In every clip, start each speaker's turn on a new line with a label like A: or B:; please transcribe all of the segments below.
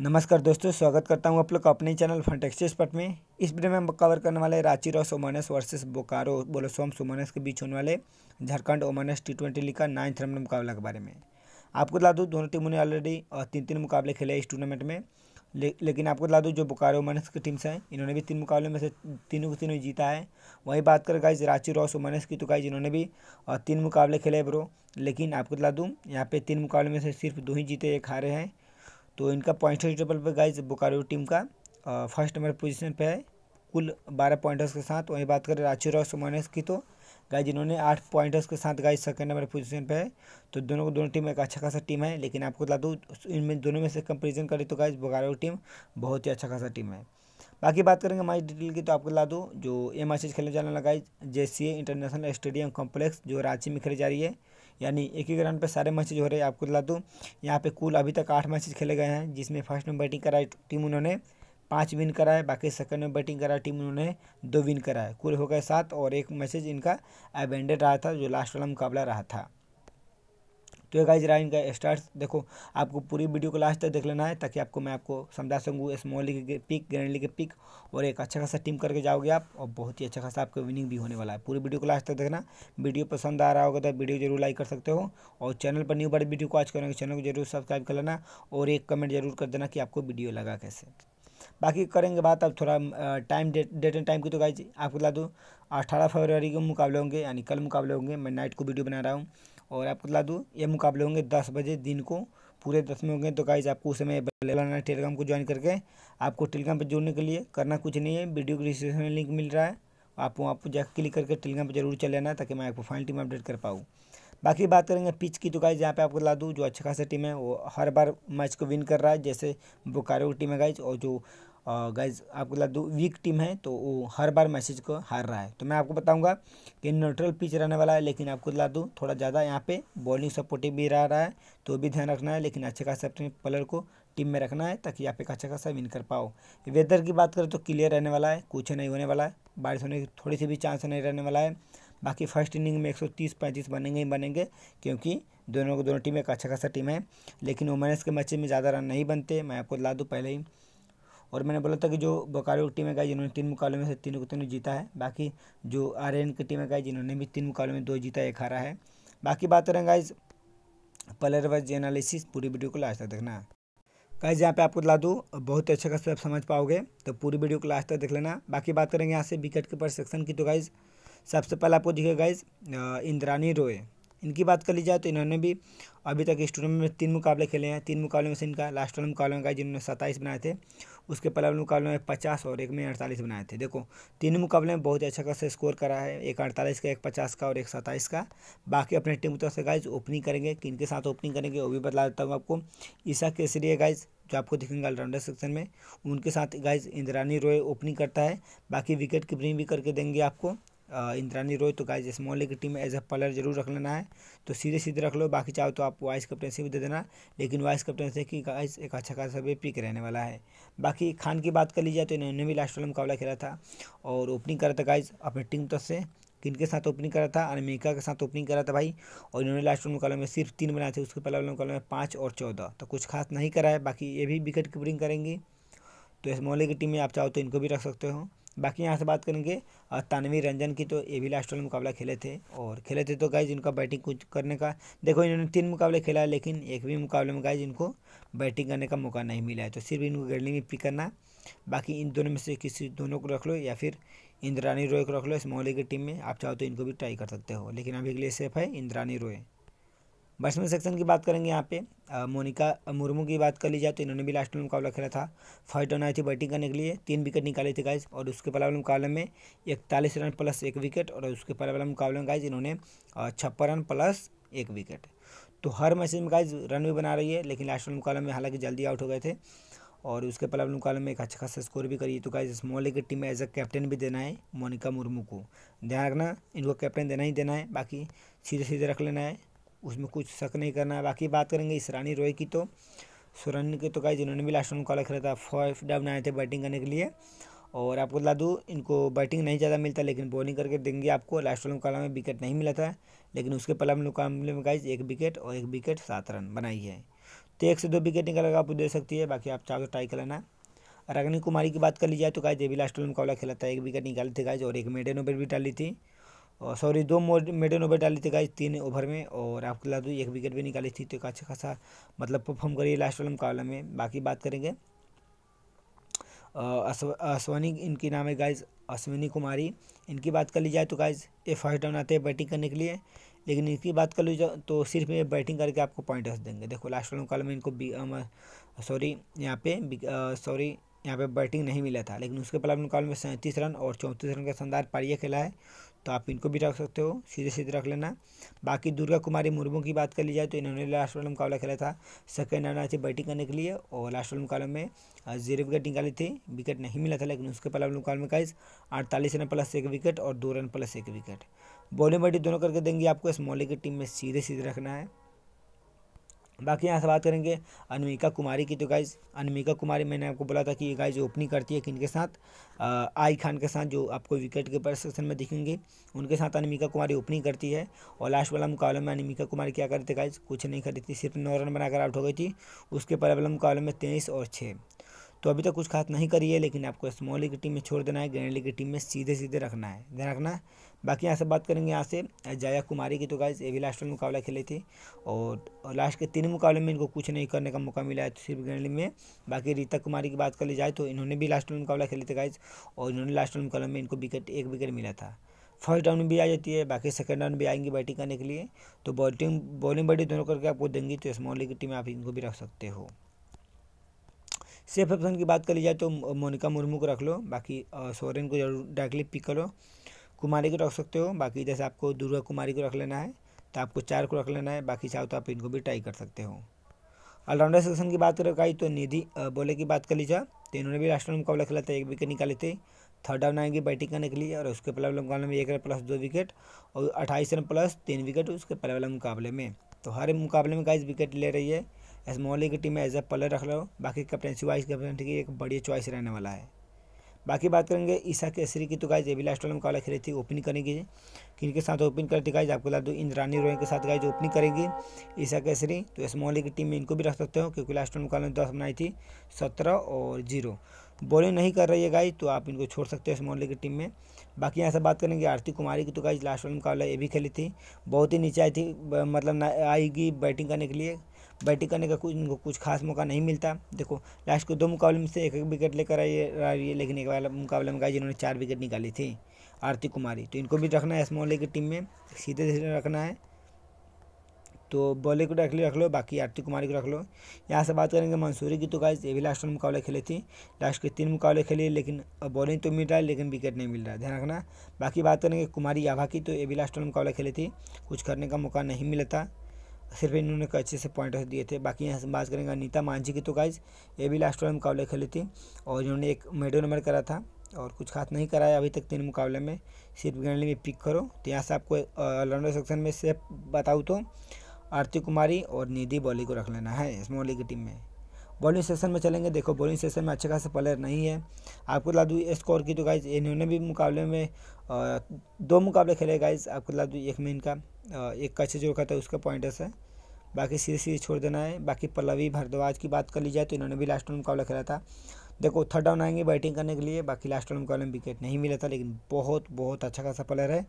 A: नमस्कार दोस्तों स्वागत करता हूं आप लोग का अपने चैनल फंटेक्सी स्पट में इस वीडियो में हम कवर करने वाले Ranchi rose women's versus Bokaro बोलो सोम सोमानस के बीच होने वाले Jharkhand women's T twenty league का नाइन्थ राउंड मुकाबला के बारे में आपको बता दूँ दोनों टीमों ने ऑलरेडी तीन तीन मुकाबले खेले इस टूर्नामेंट में ले, लेकिन आपको बता दूँ जो बोकारो ओमानस की टीम्स हैं इन्होंने भी तीन मुकाबले में से तीनों को तीनों जीता है वहीं बात करें गाइज रांची रॉस ओमानस की तो गाइज इन्होंने भी तीन मुकाबले खेले ब्रो लेकिन आपको बता दूँ यहाँ पे तीन मुकाबले में से सिर्फ दो ही जीते एक हारे हैं तो इनका पॉइंट टेबल पर गाइज बोकारो टीम का फर्स्ट नंबर पोजीशन पे है कुल बारह पॉइंटर्स के साथ वहीं बात करें रांची रॉयल्स माइनस की तो गाइज इन्होंने आठ पॉइंटर्स के साथ गाइज सेकंड नंबर पोजीशन पे है तो दोनों को दोनों टीम एक अच्छा खासा टीम है लेकिन आपको बता दूँ इनमें दोनों में से कंपेरिजन करें तो गाइज बोकारो टीम बहुत ही अच्छा खासा टीम है बाकी बात करेंगे मैच डिटेल की तो आपको बता दूँ जो ये मैचेज खेलने जाने लगा J C international stadium complex जो रांची में खेली जा रही है यानी एकीकरण पे सारे मैचेज हो रहे हैं आपको दिला दूँ यहाँ पे कुल अभी तक आठ मैचेज खेले गए हैं जिसमें फर्स्ट में बैटिंग कराई टीम उन्होंने पाँच विन कराए बाकी सेकंड में बैटिंग करा टीम उन्होंने दो विन कराए कुल हो गए सात और एक मैसेज इनका एबेंडेड रहा था जो लास्ट वाला मुकाबला रहा था तो गाइज राइन का स्टार्ट देखो आपको पूरी वीडियो को लास्ट तक देख लेना है ताकि आपको मैं आपको समझा सकूँ स्मॉल लीग के पिक ग्रैंड लीग के पिक और एक अच्छा खासा टीम करके जाओगे आप और बहुत ही अच्छा खासा आपको विनिंग भी होने वाला है पूरी वीडियो को लास्ट तक देखना वीडियो पसंद आ रहा होगा तो वीडियो जरूर लाइक कर सकते हो और चैनल पर न्यू बड़े वीडियो को आज करेंगे चैनल को जरूर सब्सक्राइब कर लेना और एक कमेंट जरूर कर देना कि आपको वीडियो लगा कैसे बाकी करेंगे बात अब थोड़ा टाइम डेट एंड टाइम की तो गाइज आपको बता दूँ अठारह फरवरी के मुकाबले होंगे यानी कल मुकाबले होंगे मैं नाइट को वीडियो बना रहा हूँ और आपको बता दूँ ये मुकाबले होंगे दस बजे दिन को पूरे दस में होंगे तो गाइज आपको उस समय बनाना है टेलीग्राम को ज्वाइन करके आपको टेलीग्राम पर जुड़ने के लिए करना कुछ नहीं है वीडियो के डिस्क्रिप्शन में लिंक मिल रहा है आप वहाँ पर जाकर क्लिक करके टेलीग्राम पर जरूर चले आना ताकि मैं आपको फाइनल टीम अपडेट कर पाऊँ बाकी बात करेंगे पिच की तो गाइज यहाँ पे आपको ला दूँ जो अच्छा खासा टीम है वो हर बार मैच को विन कर रहा है जैसे बोकारो की टीम है गाइज और जो गाइज आपको ला दूँ वीक टीम है तो वो हर बार मैसेज को हार रहा है तो मैं आपको बताऊँगा कि न्यूट्रल पिच रहने वाला है लेकिन आपको ला दूँ थोड़ा ज़्यादा यहाँ पर बॉलिंग सपोर्टिव भी रह रहा है तो भी ध्यान रखना है लेकिन अच्छे खासा अपने प्लेयर को टीम में रखना है ताकि आप एक अच्छा खासा विन कर पाओ वेदर की बात करें तो क्लियर रहने वाला है कुछ नहीं होने वाला है बारिश होने की थोड़ी सी भी चांस नहीं रहने वाला है बाकी फर्स्ट इनिंग में 130 35 बनेंगे ही बनेंगे क्योंकि दोनों को दोनों टीमें एक अच्छा खासा टीम है लेकिन वुमेन्स के मैच में ज़्यादा रन नहीं बनते मैं आपको ला दूँ पहले ही और मैंने बोला था कि जो बोकारो की टीमें गई जिन्होंने तीन मुकाबले में से तीनों को तीनों जीता है बाकी जो आर एन की टीमें गई जिन्होंने भी तीन मुकाबले में दो जीता एक हारा है बाकी बात करें गाइज प्लेयर वाइज एनालिसिस पूरी वीडियो को लास्ट तक देखना गाइज यहाँ पे आपको ला दूँ बहुत अच्छे खासा आप समझ पाओगे तो पूरी वीडियो को लास्ट तक देख लेना बाकी बात करेंगे यहाँ से विकेट कीपर सेक्शन की तो गाइज़ सबसे पहले आपको दिखेगा गाइज इंद्रानी रोए इनकी बात कर ली जाए तो इन्होंने भी अभी तक इस टूर्नामेंट में तीन मुकाबले खेले हैं तीन मुकाबले में से इनका लास्ट वाला मुकाबला गाइज जिन्होंने सत्ताईस बनाए थे उसके पहले वाले मुकाबले में पचास और एक में अड़तालीस बनाए थे देखो तीन मुकाबले में बहुत अच्छा खासा स्कोर करा है एक अड़तालीस का एक पचास का और एक सत्ताईस का बाकी अपने टीम तरफ से गाइज ओपनिंग करेंगे किन के साथ ओपनिंग करेंगे वो भी बता देता हूँ आपको ईसा केसरी है गाइज जो आपको दिखेंगे ऑलराउंडर सेक्शन में उनके साथ गाइज इंद्रानी रॉय ओपनिंग करता है बाकी विकेट कीपरिंग भी करके देंगे आपको इंद्रानी रोहित तो गाइज स्मॉल की टीम में एज अ प्लेयर जरूर रख लेना है तो सीधे सीधे रख लो बाकी चाहो तो आप वाइस कैप्टनसी भी दे देना लेकिन वाइस कैप्टनसी की गाइज एक अच्छा खासा भी पिक रहने वाला है बाकी खान की बात कर ली जाए तो इन्होंने भी लास्ट वाले मुकाबला खेला था और ओपनिंग करा था गाइज अपनी टीम तरफ से किन के साथ ओपनिंग करा था अमेरिका के साथ ओपनिंग करा था भाई और इन्होंने लास्ट वाले मुकाबले में सिर्फ तीन बनाए थे उसके पहले वाले मुकाबले में पाँच और चौदह तो कुछ खास नहीं करा है बाकी ये भी विकेट कीपरिंग करेंगी तो इस मोहल्ले की टीम में आप चाहो तो इनको भी रख सकते हो बाकी यहाँ से बात करेंगे तानवीर रंजन की तो ये भी लास्ट वाला मुकाबला खेले थे और खेले थे तो गाइज इनका बैटिंग कुछ करने का देखो इन्होंने तीन मुकाबले खेला लेकिन एक भी मुकाबले में गाइज इनको बैटिंग करने का मौका नहीं मिला है तो सिर्फ इनको गेडलिंग में पिक करना बाकी इन दोनों में से किसी दोनों को रख लो या फिर इंद्रानी रॉय को रख लो इस मोहल्ले की टीम में आप चाहो तो इनको भी ट्राई कर सकते हो लेकिन अभी के लिए सेफ है इंद्रानी रॉय बैट्समैन सेक्शन की बात करेंगे यहाँ पे आ, मोनिका मुर्मू की बात कर ली जाए तो इन्होंने भी लास्ट में मुकाबला खेला था फाइट रन आई थी बैटिंग करने के लिए तीन विकेट निकाले थे गाइज और उसके पहले वाले मुकाबले में इकतालीस रन प्लस एक विकेट और उसके पहले वाले मुकाबले में गाइज इन्होंने छप्पन रन प्लस एक विकेट तो हर मैच में गाइज रन भी बना रही है लेकिन लास्ट वाले मुकाबले में हालांकि जल्दी आउट हो गए थे और उसके पहले वाले मुकाबले में एक अच्छा खासा स्कोर भी करिए तो गाइज स्मॉल की टीम में एज अ कैप्टन भी देना है मोनिका मुर्मू को ध्यान रखना इनको कैप्टन देना ही देना है बाकी सीधे सीधे रख लेना है उसमें कुछ शक नहीं करना है बाकी बात करेंगे इस रानी रॉय की तो सुरन के तो गाइज इन्होंने भी लास्ट रन कॉल खेला था फाइव डाउन आए थे बैटिंग करने के लिए और आपको बता दूँ इनको बैटिंग नहीं ज़्यादा मिलता लेकिन बॉलिंग करके देंगे आपको लास्ट रन मुकाबला में विकेट नहीं मिला था लेकिन उसके पहले मुकाबले में गाइज एक विकेट और एक विकेट सात रन बनाई है तो एक से दो विकेट निकल आपको दे सकती है बाकी आप चाहो तो ट्राई कर लेना और अग्नि कुमारी की बात कर ली जाए तो गाइज ये भी लास्ट रन मुकाबला खेला था एक विकेट निकाली थी गाइज और एक मेडन ओवर भी डाली थी और सॉरी दो मेडन ओवर डाली थी गाइज तीन ओवर में और आपको बता दूँ एक विकेट भी निकाली थी तो एक अच्छा खासा मतलब परफॉर्म करिए लास्ट वाले मुकाबला में बाकी बात करेंगे अश्वनी इनकी नाम है गाइज अश्विनी कुमारी इनकी बात कर ली जाए तो गाइज ये फर्स्ट डाउन आते हैं बैटिंग करने के लिए लेकिन इनकी बात कर ली जाए तो सिर्फ ये बैटिंग करके आपको पॉइंट हंस देंगे देखो लास्ट वाले मुकाबले में इनको सॉरी यहाँ पे सॉरी यहाँ पे बैटिंग नहीं मिला था लेकिन उसके बलाब मुकाबले में सैंतीस रन और चौंतीस रन का शानदार पारिया खेला है तो आप इनको भी रख सकते हो सीधे सीधे रख लेना बाकी दुर्गा कुमारी मुर्मू की बात कर ली जाए तो इन्होंने लास्ट वाला मुकाबला खेला था सेकेंड राउंड से बैटिंग करने के लिए और लास्ट वाले मुकाबले में जीरो विकेट निकाली थी विकेट नहीं मिला था लेकिन उसके पहले मुकाबले में काइज अड़तालीस रन प्लस एक विकेट और दो रन प्लस एक विकेट बॉलिंग बैटिंग दोनों करके देंगे आपको स्मॉल की टीम में सीधे सीधे रखना है बाकी यहाँ से बात करेंगे अनमिका कुमारी की तो गाइज अनमिका कुमारी मैंने आपको बोला था कि ये गाइज ओपनिंग करती है किनके साथ आई खान के साथ जो आपको विकेट के पर सेक्शन में दिखेंगे उनके साथ अनमिका कुमारी ओपनिंग करती है और लास्ट वाला मुकाबले में अनमिका कुमारी क्या करती थी गाइज कुछ नहीं करती थी सिर्फ नौ रन बनाकर आउट हो गई थी उसके पहले वाला मुकाबले में तेईस और छः तो अभी तक तो कुछ खास नहीं करी है लेकिन आपको स्मॉल लीग की टीम में छोड़ देना है ग्रैंड लीग की टीम में सीधे सीधे रखना है ध्यान रखना बाकी यहाँ से बात करेंगे यहाँ से जया कुमारी की तो गाइज ये भी लास्ट में मुकाबला खेले थे और, लास्ट के तीन मुकाबले में इनको कुछ नहीं करने का मौका मिला है तो सिर्फ ग्रैंडली में बाकी रीता कुमारी की बात कर ली जाए तो इन्होंने भी लास्ट में मुकाबला खेले थे गाइज और इन्होंने लास्ट में मुकाबले में इनको विकेट एक विकेट मिला था फर्स्ट राउंड भी आ जाती है बाकी सेकंड राउंड भी आएंगी बैटिंग करने के लिए तो बॉलिंग बॉलिंग बैटिंग दोनों करके आपको देंगी तो स्मॉल लीग की टीम आप इनको भी रख सकते हो सेफ ऑप्शन की बात कर ली जाए तो मोनिका मुर्मू को रख लो बाकी सोरेन को जरूर डायरेक्टली पिक करो कुमारी को रख सकते हो बाकी जैसे आपको दुर्गा कुमारी को रख लेना है तो आपको चार को रख लेना है बाकी चाहो तो आप इनको भी ट्राई कर सकते हो ऑलराउंडर सेक्शन की बात करें तो निधि बोले की बात कर लीजिए तो इन्होंने भी राष्ट्रीय मुकाबला खेला था एक विकेट निकाले थे थर्ड डाउन आएंगे बैटिंग करने के लिए और उसके पहले वाले मुकाबले में एक रन प्लस दो विकेट और अट्ठाईस रन प्लस तीन विकेट उसके पहले वाले मुकाबले में तो हर मुकाबले में गाइस विकेट ले रही है एस मोहली की टीम में एज ए प्लेयर रख लो बाकी कैप्टनसी वाइस कैप्टनसी की एक बढ़िया चॉइस रहने वाला है बाकी बात करेंगे ईसा केसरी की तो गाइज ये भी लास्ट वाले मुकाबला खेली थी ओपनिंग करेंगी किन के साथ ओपनिंग करती गाइज आपको बता दूँ इंद्रानी रॉय के साथ गाइज ओपनिंग करेंगी ईसा केसरी तो इस मोहल्ले की टीम में इनको भी रख सकते हो क्योंकि लास्ट वाले मुकाबले में दस बनाई थी सत्रह और जीरो बॉलिंग नहीं कर रही है गाइज तो आप इनको छोड़ सकते हो इस मोहल्ले की टीम में बाकी यहाँ से बात करेंगे आरती कुमारी की तो गाइज लास्ट वाले मुकाबला ये भी खेली थी बहुत ही नीचे आई थी मतलब आएगी बैटिंग करने के लिए बैटिंग करने का कुछ इनको कुछ खास मौका नहीं मिलता देखो लास्ट को दो मुकाबले में से एक एक विकेट लेकर आई है लेकिन एक वाला मुकाबले में गाई जिन्होंने चार विकेट निकाली थी आरती कुमारी तो इनको भी रखना है स्मॉल की टीम में सीधे सीधे रखना है तो बॉलर को रख लो रख लो बाकी आरती कुमारी को रख लो यहाँ से बात करेंगे मंसूरी की तो गाइज ये भी लास्ट में मुकाबले खेली थी लास्ट के तीन मुकाबले खेले लेकिन बॉलिंग तो मिल रहा है लेकिन विकेट नहीं मिल रहा है ध्यान रखना बाकी बात करेंगे कुमारी याभा की तो ये भी लास्ट में मुकाबले खेली थी कुछ करने का मौका नहीं मिला था सिर्फ इन्होंने अच्छे से पॉइंटर्स दिए थे बाकी यहाँ से बात करेंगे अनिता मांझी की तो गाइज ये भी लास्ट वाले मुकाबले खेली थी और इन्होंने एक मेडल नंबर करा था और कुछ खास नहीं कराया अभी तक तीन मुकाबले में सिर्फ ग्रैंडली में पिक करो तो यहाँ से आपको ऑलराउंडर सेक्शन में से बताऊँ तो आरती कुमारी और निधि बॉली को रख लेना है स्मॉल लीग की टीम में बॉलिंग सेशन में चलेंगे देखो बॉलिंग सेशन में अच्छे खास प्लेयर नहीं है आपको बता दूँ स्कोर की तो गाइज इन्होंने भी मुकाबले में दो मुकाबले खेले गाइज आपको बता दूँ एक में इनका एक कच्चे जो रखा था उसका पॉइंटर्स है बाकी सीधे सीधे छोड़ देना है बाकी पल्लवी भारद्वाज की बात कर ली जाए तो इन्होंने भी लास्ट राउंड मुकाबला खेला था देखो थर्ड डाउन आएंगे बैटिंग करने के लिए बाकी लास्ट राउंड मुकाबले में विकेट नहीं मिला था लेकिन बहुत बहुत अच्छा खासा प्लेयर है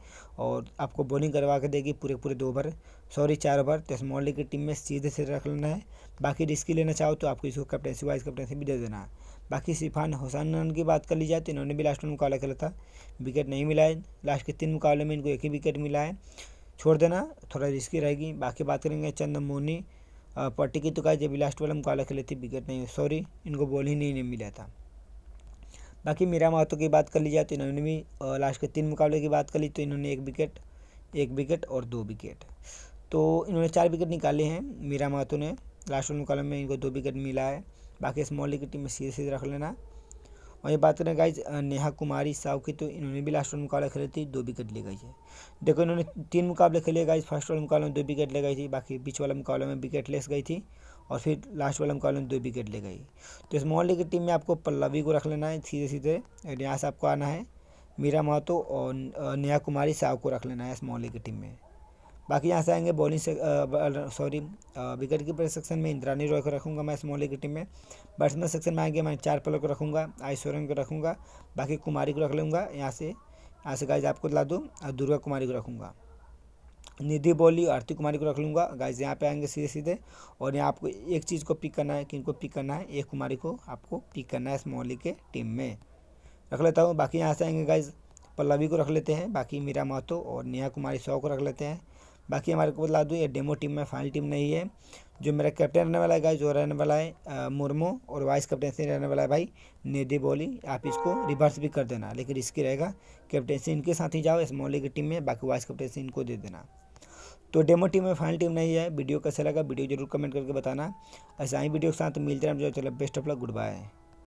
A: और आपको बॉलिंग करवा के देगी पूरे पूरे दो ओवर सॉरी चार ओवर तो स्मॉल की टीम में सीधे सीधे रख लेना है बाकी रिस्की लेना चाहो तो आपको इसको कैप्टनसी वाइस कैप्टनसी भी दे देना है बाकी सिफान हुसैन की बात कर ली जाए तो इन्होंने भी लास्ट में मुकाबला खेला था विकेट नहीं मिला है लास्ट के तीन मुकाबले में इनको एक ही विकेट मिला है छोड़ देना थोड़ा रिस्की रहेगी बाकी बात करेंगे चंद मोनी पट्टी की तो कहा जब लास्ट वाला मुकाबला खेले थे विकेट नहीं सॉरी इनको बॉल ही नहीं, नहीं मिला था बाकी मीरा महतो की बात कर ली जाए तो इन्होंने भी लास्ट के तीन मुकाबले की बात कर ली तो इन्होंने एक विकेट एक विकेट और दो विकेट तो इन्होंने चार विकेट निकाले हैं मीरा महतो ने लास्ट वाले मुकाबले में इनको दो विकेट मिला है बाकी स्मॉल लीग की टीम में सीधे सीधे रख लेना वहीं बात करें गाइज नेहा कुमारी साव की तो इन्होंने भी लास्ट राउंड मुकाबला खेले थे दो विकेट ले गई है देखो इन्होंने तीन मुकाबले खेले गाइज फर्स्ट वाले मुकाबले में दो विकेट ले गई थी बाकी बीच वाले मुकाबले में विकेट लेस गई थी और फिर लास्ट वाला मुकाबले में दो विकेट ले गई तो इस मोहल्ले की टीम में आपको पल्लवी को रख लेना है सीधे सीधे यहाँ से आपको आना है मीरा महतो और नेहा कुमारी साव को रख लेना है इस मोहल्ले की टीम में बाकी यहाँ से आएंगे बॉलिंग से सॉरी विकेट कीपर सेक्शन में इंद्रानी रॉय को रखूँगा मैं स्मॉल की टीम में बैट्समैन सेक्शन में आएंगे मैं चार प्लेयर को रखूँगा सोरेन को रखूँगा बाकी कुमारी को रख लूँगा यहाँ से यहाँ से गाइज आपको दिला दूँ और दुर्गा कुमारी को रखूँगा निधि बोली आरती कुमारी को रख लूँगा गाइज यहाँ पर आएंगे सीधे सीधे और यहाँ आपको एक चीज़ को पिक करना है कि इनको पिक करना है एक कुमारी को आपको पिक करना है स्मॉल के टीम में रख लेता हूँ बाकी यहाँ से आएंगे गाइज पल्लवी को रख लेते हैं बाकी मीरा महतो और नेहा कुमारी सौ को रख लेते हैं बाकी हमारे को बता दूँ ये डेमो टीम में फाइनल टीम नहीं है जो मेरा कैप्टन रहने वाला है गाइज वो रहने वाला है मुर्मू और वाइस कैप्टनसी रहने वाला है भाई निधि बोली आप इसको रिवर्स भी कर देना लेकिन रिस्की रहेगा कैप्टनसी इनके साथ ही जाओ इस मौली की टीम में बाकी वाइस कैप्टनसी इनको दे देना तो डेमो टीम में फाइनल टीम नहीं है वीडियो कैसा लगा वीडियो जरूर कमेंट करके बताना ऐसा ही वीडियो के साथ मिलते हैं चलो best of luck good bye